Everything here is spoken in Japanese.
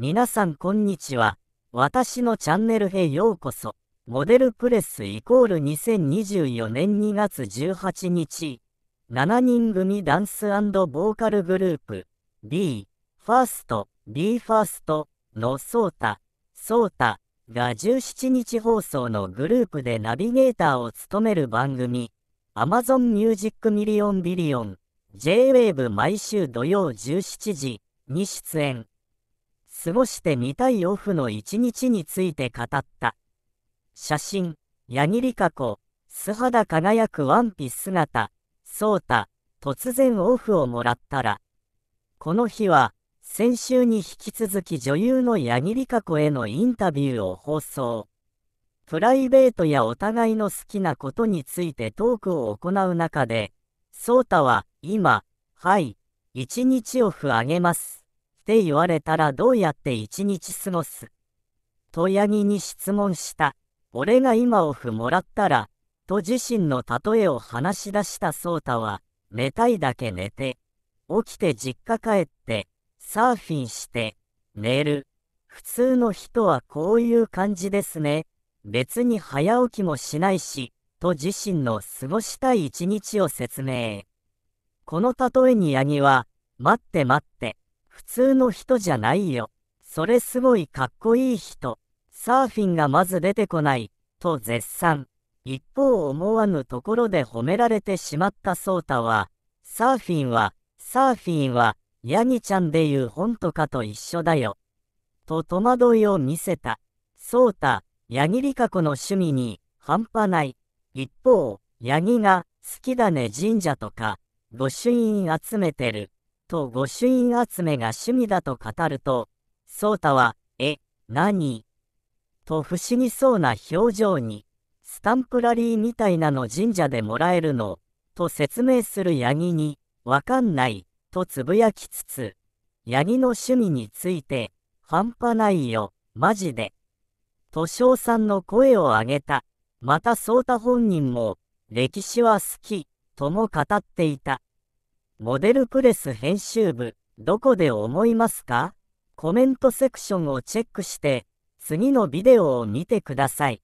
皆さんこんにちは。私のチャンネルへようこそ。モデルプレスイコール2024年2月18日。7人組ダンスボーカルグループ B、ファースト、B ファーストのソータ、ソータが17日放送のグループでナビゲーターを務める番組 Amazon Music Million Billion J-Wave 毎週土曜17時に出演。過ごしてみたいオフの一日について語った。写真、矢切カ子、素肌輝くワンピ姿、そう突然オフをもらったら。この日は、先週に引き続き女優の矢切カ子へのインタビューを放送。プライベートやお互いの好きなことについてトークを行う中で、ソータは今、はい、一日オフあげます。って言われたらどうやって一日過ごすとヤギに質問した。俺が今オフもらったら、と自身の例えを話し出したソータは、寝たいだけ寝て、起きて実家帰って、サーフィンして、寝る。普通の人はこういう感じですね。別に早起きもしないし、と自身の過ごしたい一日を説明。この例えにヤギは、待って待って、普通の人じゃないよ。それすごいかっこいい人。サーフィンがまず出てこない、と絶賛。一方思わぬところで褒められてしまったソータは、サーフィンは、サーフィンは、ヤギちゃんで言う本とかと一緒だよ。と戸惑いを見せた。ソータ、ヤギリカ子の趣味に、半端ない。一方、ヤギが、好きだね神社とか、御朱印集めてる。と御朱印集めが趣味だと語ると、蒼太は、え、何と不思議そうな表情に、スタンプラリーみたいなの神社でもらえるの、と説明する八木に、わかんない、とつぶやきつつ、八木の趣味について、半端ないよ、マジで。と称賛の声を上げた。また蒼太本人も、歴史は好き、とも語っていた。モデルプレス編集部、どこで思いますかコメントセクションをチェックして、次のビデオを見てください。